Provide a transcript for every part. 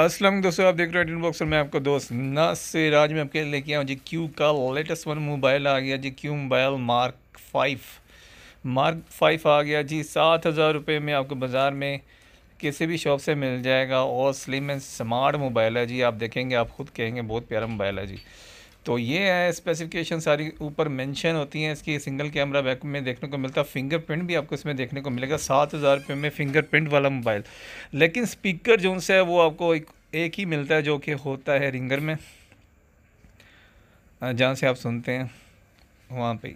असलम दोस्तों आप देख रहे हैं बॉक्स में आपका दोस्त नासिर आज मैं आपके लेके आया हूँ जी क्यू का लेटेस्ट वन मोबाइल आ गया G Q mobile mark five mark five आ गया जी सात हज़ार रुपये में आपको बाज़ार में किसी भी शॉप से मिल जाएगा और स्लिम एंड स्मार्ट मोबाइल है जी आप देखेंगे आप खुद कहेंगे बहुत प्यारा मोबाइल है जी तो ये है स्पेसिफिकेशन सारी ऊपर मेंशन होती हैं इसकी सिंगल कैमरा बैक में देखने को मिलता है फिंगरप्रिंट भी आपको इसमें देखने को मिलेगा सात हज़ार रुपये में फिंगरप्रिंट वाला मोबाइल लेकिन स्पीकर जो उनसे है वो आपको एक, एक ही मिलता है जो कि होता है रिंगर में जहाँ से आप सुनते हैं वहाँ पर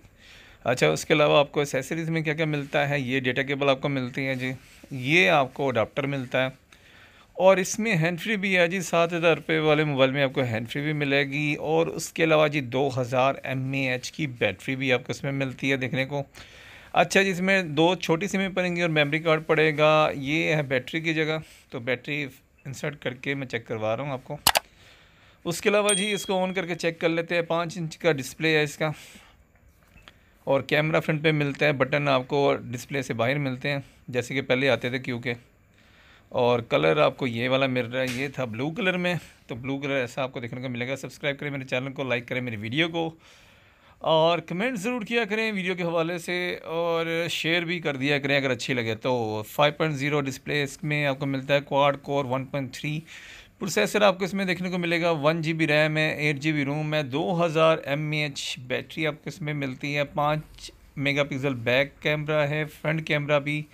अच्छा उसके अलावा आपको एसेसरीज़ में क्या क्या मिलता है ये डेटा केबल आपको मिलती है जी ये आपको अडाप्टर मिलता है और इसमें हैंड फ्री भी है जी सात हज़ार रुपये वाले मोबाइल में आपको हैंड फ्री भी मिलेगी और उसके अलावा जी दो हज़ार एम एच की बैटरी भी आपको इसमें मिलती है देखने को अच्छा जी इसमें दो छोटी सिमें पड़ेंगी और मेमोरी कार्ड पड़ेगा ये है बैटरी की जगह तो बैटरी इंसर्ट करके मैं चेक करवा रहा हूँ आपको उसके अलावा जी इसको ऑन करके चेक कर लेते हैं पाँच इंच का डिस्प्ले है इसका और कैमरा फ्रंट पे मिलता है बटन आपको डिस्प्ले से बाहर मिलते हैं जैसे कि पहले आते थे क्योंकि और कलर आपको ये वाला मिल रहा है ये था ब्लू कलर में तो ब्लू कलर ऐसा आपको देखने को मिलेगा सब्सक्राइब करें मेरे चैनल को लाइक करें मेरी वीडियो को और कमेंट ज़रूर किया करें वीडियो के हवाले से और शेयर भी कर दिया करें अगर अच्छी लगे तो 5.0 डिस्प्ले इसमें आपको मिलता है क्वाड कोर 1.3 प्रोसेसर आपको इसमें देखने को मिलेगा वन जी बी रैम है एट जी बी रोम है दो हज़ार एम एच बैटरी आपको इसमें मिलती है पाँच मेगा पिक्सल बैक कैमरा है फ्रंट कैमरा भी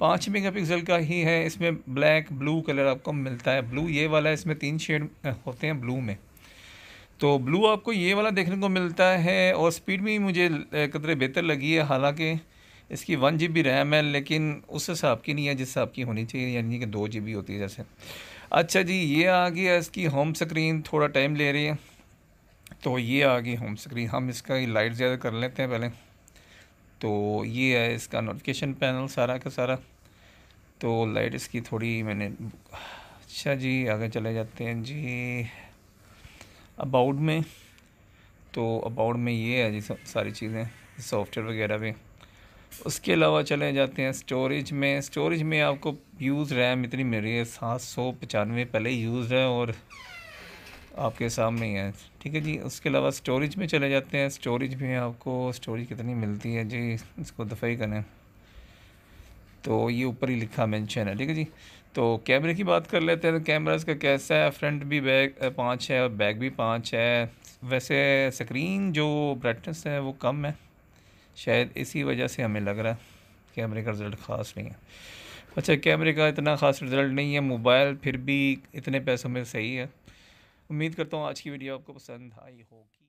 पाँच मेगापिक्सल का ही है इसमें ब्लैक ब्लू कलर आपको मिलता है ब्लू ये वाला है इसमें तीन शेड होते हैं ब्लू में तो ब्लू आपको ये वाला देखने को मिलता है और स्पीड भी मुझे कतरे बेहतर लगी है हालांकि इसकी वन जी बी रैम है लेकिन उस हिसाब की नहीं है जिस हिसाब की होनी चाहिए यानी कि दो जी बी होती है जैसे अच्छा जी ये आ गया इसकी होम स्क्रीन थोड़ा टाइम ले रही है तो ये आ गई होम स्क्रीन हम इसका लाइट ज़्यादा कर लेते हैं पहले तो ये है इसका नोटिफिकेशन पैनल सारा का सारा तो लाइट इसकी थोड़ी मैंने अच्छा जी आगे चले जाते हैं जी अबाउट में तो अबाउट में ये है जी सारी चीज़ें सॉफ्टवेयर वगैरह भी उसके अलावा चले जाते हैं स्टोरेज में स्टोरेज में आपको यूज़ रैम इतनी मिल रही है सात सौ पचानवे पहले यूज़ है और आपके सामने ही है ठीक है जी उसके अलावा स्टोरेज में चले जाते हैं स्टोरेज भी आपको स्टोरेज कितनी मिलती है जी इसको दफाई करें तो ये ऊपर ही लिखा मेंशन है ठीक है जी तो कैमरे की बात कर लेते हैं तो कैमरा इसका कैसा है फ्रंट भी बैक पाँच है और बैक भी पाँच है वैसे स्क्रीन जो ब्राइटनेस है वो कम है शायद इसी वजह से हमें लग रहा है कैमरे का रिज़ल्ट ख़ास नहीं है अच्छा कैमरे का इतना ख़ास रिज़ल्ट नहीं है मोबाइल फिर भी इतने पैसों में सही है उम्मीद करता हूँ आज की वीडियो आपको पसंद आई होगी